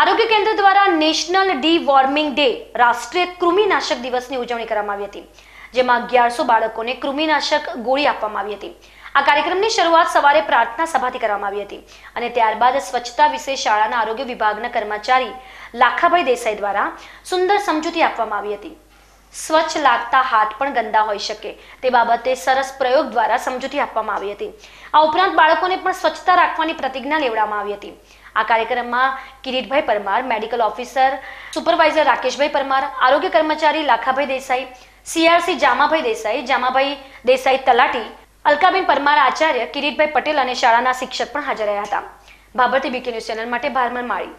આરોગ્ય કેન્દ્ર દ્વારા નેશનલ ડી વોર્મિંગ ડે રાષ્ટ્રીય કૃમિનાશક દિવસની ઉજવણી કરવામાં આવી હતી જેમાં અગિયારસો બાળકોને કૃમિનાશક ગોળી આપવામાં આવી હતી આ કાર્યક્રમની શરૂઆત સવારે પ્રાર્થના સભાથી કરવામાં આવી હતી અને ત્યારબાદ સ્વચ્છતા વિશે શાળાના આરોગ્ય વિભાગના કર્મચારી લાખાભાઈ દેસાઈ દ્વારા સુંદર સમજૂતી આપવામાં આવી હતી સ્વચ્છ લાગતા હાથ પણ ગંદા હોઈ શકે તે બાબતે સરસ પ્રયોગ દ્વારા સમજૂતી આપવામાં આવી હતી આ ઉપરાંત બાળકોને પણ સ્વચ્છતા રાખવાની પ્રતિજ્ઞા લેવડાવવામાં આવી હતી આ કાર્યક્રમમાં Kiritbhai Parmar medical officer supervisor Rakeshbhai Parmar આરોગ્ય કર્મચારી લાખાભાઈ દેસાઈ સીઆરસી જામાભાઈ દેસાઈ જામાભાઈ દેસાઈ તલાટી અલકાબેન પરમાર આચાર્ય કિરીટભાઈ પટેલ અને શાળાના શિક્ષક પણ હાજર રહ્યા હતા બાબતે બીકે ન્યૂઝ ચેનલ માટે ભારમર માળી